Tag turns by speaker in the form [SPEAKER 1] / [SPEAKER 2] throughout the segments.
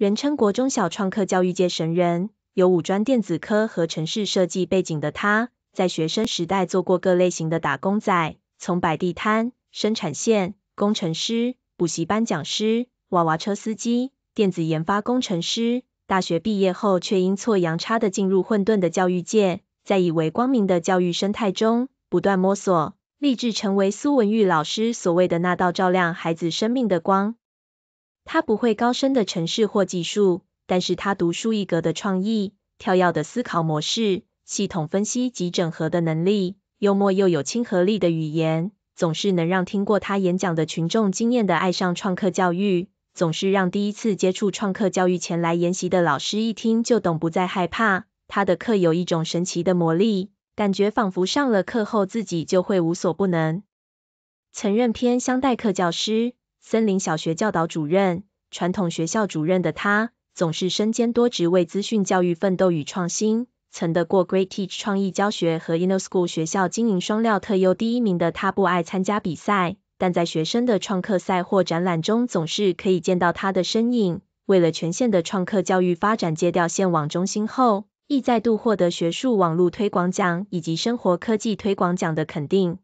[SPEAKER 1] 人称国中小创客教育界神人，有五专电子科和城市设计背景的他，在学生时代做过各类型的打工仔，从摆地摊、生产线、工程师、补习班讲师、娃娃车司机、电子研发工程师。大学毕业后，却阴错阳差的进入混沌的教育界，在以为光明的教育生态中不断摸索，立志成为苏文玉老师所谓的那道照亮孩子生命的光。他不会高深的城市或技术，但是他独树一格的创意、跳跃的思考模式、系统分析及整合的能力、幽默又有亲和力的语言，总是能让听过他演讲的群众惊艳的爱上创客教育。总是让第一次接触创客教育前来研习的老师一听就懂，不再害怕。他的课有一种神奇的魔力，感觉仿佛上了课后自己就会无所不能。曾任偏乡代课教师。森林小学教导主任、传统学校主任的他，总是身兼多职为资讯教育奋斗与创新。曾得过 Great Teach 创意教学和 Inno School 学校经营双料特优第一名的他，不爱参加比赛，但在学生的创客赛或展览中，总是可以见到他的身影。为了全县的创客教育发展，戒掉线网中心后，亦再度获得学术网络推广奖以及生活科技推广奖的肯定。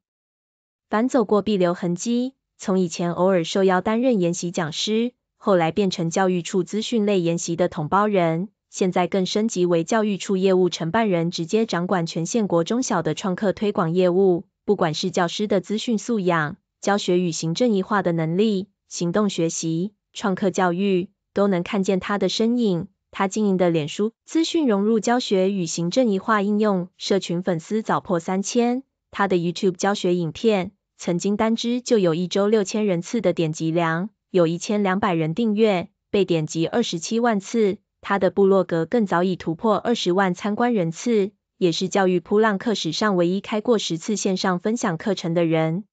[SPEAKER 1] 反走过必留痕迹。从以前偶尔受邀担任研习讲师，后来变成教育处资讯类研习的统包人，现在更升级为教育处业务承办人，直接掌管全县国中小的创客推广业务。不管是教师的资讯素养、教学与行政一化的能力、行动学习、创客教育，都能看见他的身影。他经营的脸书资讯融入教学与行政一化应用，社群粉丝早破三千。他的 YouTube 教学影片。曾经单支就有一周六千人次的点击量，有一千两百人订阅，被点击二十七万次。他的部落格更早已突破二十万参观人次，也是教育扑浪客史上唯一开过十次线上分享课程的人。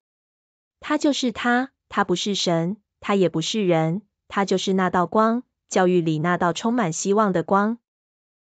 [SPEAKER 1] 他就是他，他不是神，他也不是人，他就是那道光，教育里那道充满希望的光。